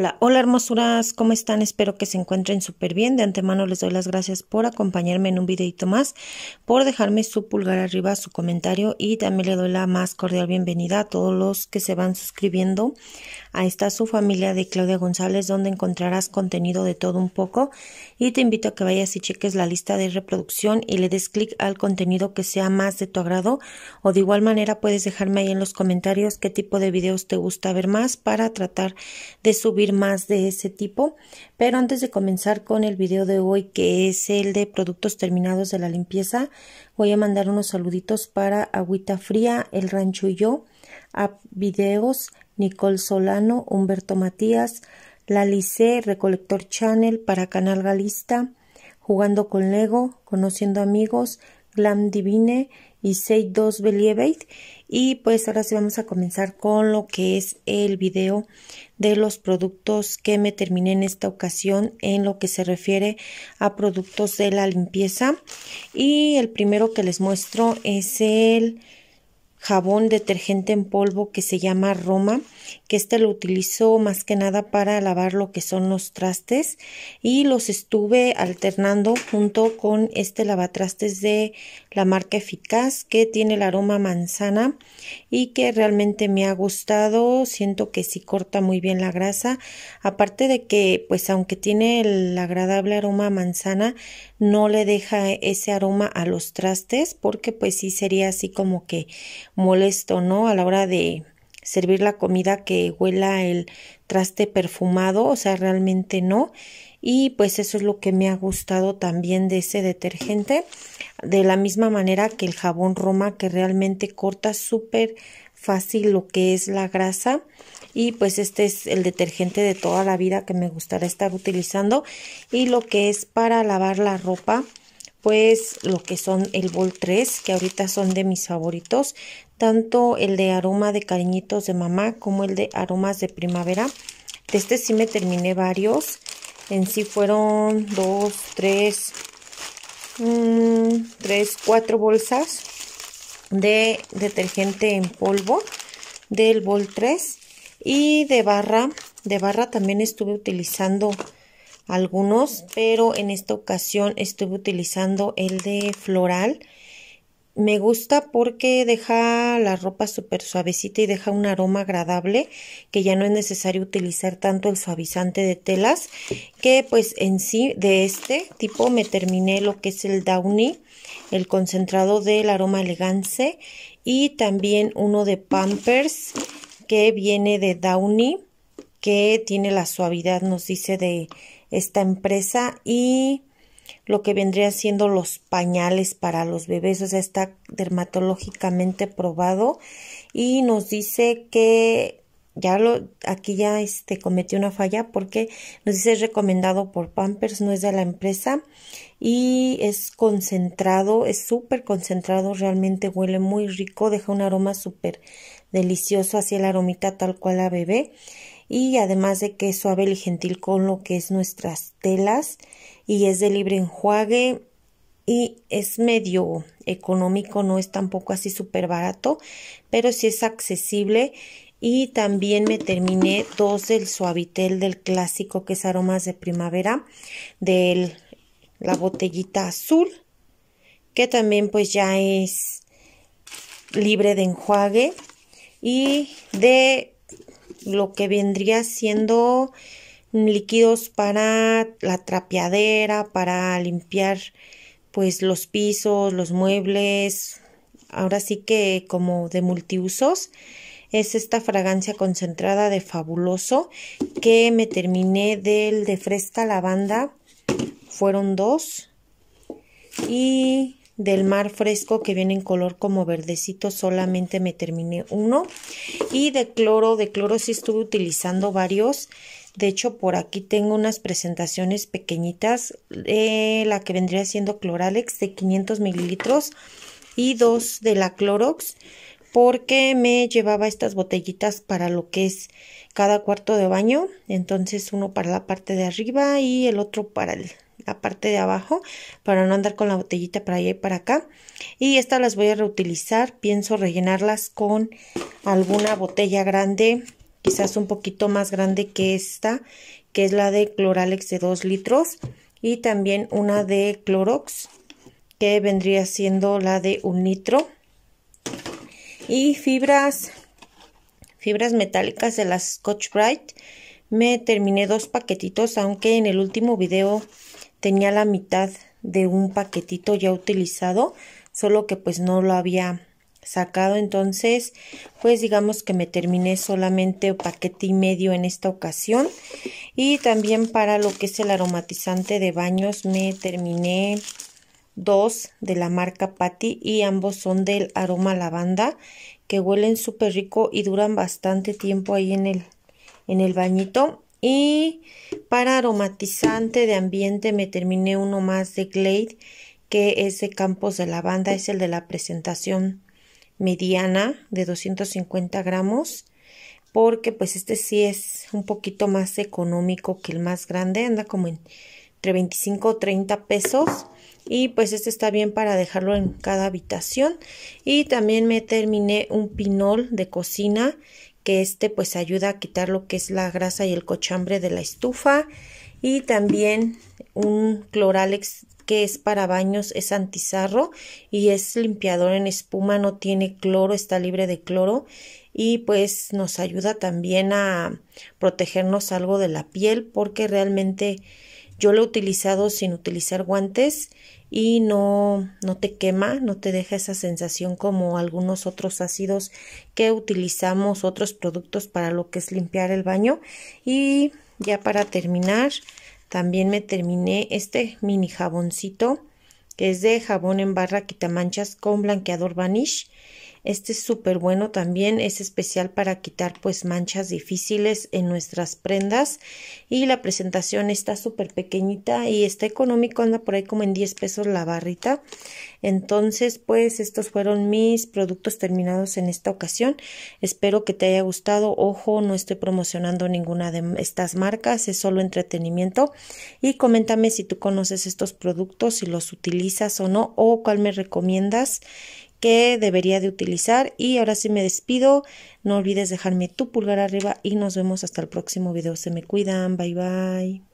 Hola, hola hermosuras, ¿cómo están? Espero que se encuentren súper bien. De antemano les doy las gracias por acompañarme en un videito más, por dejarme su pulgar arriba, su comentario y también le doy la más cordial bienvenida a todos los que se van suscribiendo a esta su familia de Claudia González, donde encontrarás contenido de todo un poco y te invito a que vayas y cheques la lista de reproducción y le des clic al contenido que sea más de tu agrado o de igual manera puedes dejarme ahí en los comentarios qué tipo de videos te gusta ver más para tratar de subir más de ese tipo. Pero antes de comenzar con el video de hoy, que es el de productos terminados de la limpieza, voy a mandar unos saluditos para Agüita Fría, El Rancho y yo, a Videos, Nicole Solano, Humberto Matías, la Lalice, Recolector Channel, para Canal Galista, Jugando con Lego, Conociendo Amigos, Glam Divine y Believe Believate y pues ahora sí vamos a comenzar con lo que es el video de los productos que me terminé en esta ocasión en lo que se refiere a productos de la limpieza y el primero que les muestro es el jabón detergente en polvo que se llama Roma, que este lo utilizo más que nada para lavar lo que son los trastes y los estuve alternando junto con este lavatrastes de la marca Eficaz que tiene el aroma manzana y que realmente me ha gustado, siento que sí corta muy bien la grasa, aparte de que pues aunque tiene el agradable aroma manzana, no le deja ese aroma a los trastes porque pues sí sería así como que molesto, ¿no? A la hora de servir la comida que huela el traste perfumado, o sea, realmente no. Y pues eso es lo que me ha gustado también de ese detergente. De la misma manera que el jabón Roma que realmente corta súper fácil lo que es la grasa y pues este es el detergente de toda la vida que me gustará estar utilizando y lo que es para lavar la ropa pues lo que son el Bol 3 que ahorita son de mis favoritos tanto el de aroma de cariñitos de mamá como el de aromas de primavera de este sí me terminé varios en sí fueron 2, 3, 3, 4 bolsas de detergente en polvo del bol 3 y de barra, de barra también estuve utilizando algunos, pero en esta ocasión estuve utilizando el de floral me gusta porque deja la ropa súper suavecita y deja un aroma agradable que ya no es necesario utilizar tanto el suavizante de telas que pues en sí de este tipo me terminé lo que es el Downy, el concentrado del aroma elegance y también uno de Pampers que viene de Downy que tiene la suavidad nos dice de esta empresa y lo que vendría siendo los pañales para los bebés, o sea, está dermatológicamente probado y nos dice que ya lo aquí ya este cometió una falla porque nos dice es recomendado por Pampers, no es de la empresa y es concentrado, es súper concentrado, realmente huele muy rico, deja un aroma súper delicioso, hacia el aromita tal cual la bebé y además de que es suave y gentil con lo que es nuestras telas y es de libre enjuague y es medio económico, no es tampoco así súper barato, pero sí es accesible y también me terminé dos del suavitel del clásico que es aromas de primavera de la botellita azul que también pues ya es libre de enjuague y de lo que vendría siendo líquidos para la trapeadera, para limpiar pues los pisos, los muebles, ahora sí que como de multiusos. Es esta fragancia concentrada de fabuloso que me terminé del de fresca lavanda. Fueron dos. Y del mar fresco que viene en color como verdecito solamente me terminé uno y de cloro de cloro sí estuve utilizando varios de hecho por aquí tengo unas presentaciones pequeñitas eh, la que vendría siendo cloralex de 500 mililitros y dos de la clorox porque me llevaba estas botellitas para lo que es cada cuarto de baño entonces uno para la parte de arriba y el otro para el parte de abajo para no andar con la botellita para allá y para acá. Y estas las voy a reutilizar. Pienso rellenarlas con alguna botella grande, quizás un poquito más grande que esta, que es la de Cloralex de 2 litros. Y también una de Clorox, que vendría siendo la de un litro. Y fibras, fibras metálicas de las Scotch Brite me terminé dos paquetitos, aunque en el último video tenía la mitad de un paquetito ya utilizado, solo que pues no lo había sacado entonces pues digamos que me terminé solamente paquete y medio en esta ocasión y también para lo que es el aromatizante de baños me terminé dos de la marca Patty y ambos son del aroma lavanda que huelen súper rico y duran bastante tiempo ahí en el en el bañito y para aromatizante de ambiente me terminé uno más de Glade, que es de Campos de Lavanda, es el de la presentación mediana de 250 gramos, porque pues este sí es un poquito más económico que el más grande, anda como en entre 25 o 30 pesos. Y pues este está bien para dejarlo en cada habitación. Y también me terminé un pinol de cocina que este pues ayuda a quitar lo que es la grasa y el cochambre de la estufa y también un cloralex que es para baños es antizarro y es limpiador en espuma no tiene cloro está libre de cloro y pues nos ayuda también a protegernos algo de la piel porque realmente yo lo he utilizado sin utilizar guantes y no, no te quema, no te deja esa sensación como algunos otros ácidos que utilizamos, otros productos para lo que es limpiar el baño. Y ya para terminar, también me terminé este mini jaboncito que es de jabón en barra quitamanchas con blanqueador vanish este es súper bueno también, es especial para quitar pues manchas difíciles en nuestras prendas y la presentación está súper pequeñita y está económico, anda por ahí como en 10 pesos la barrita. Entonces pues estos fueron mis productos terminados en esta ocasión. Espero que te haya gustado. Ojo, no estoy promocionando ninguna de estas marcas, es solo entretenimiento. Y coméntame si tú conoces estos productos, si los utilizas o no o cuál me recomiendas que debería de utilizar. Y ahora sí me despido. No olvides dejarme tu pulgar arriba y nos vemos hasta el próximo video. Se me cuidan. Bye bye.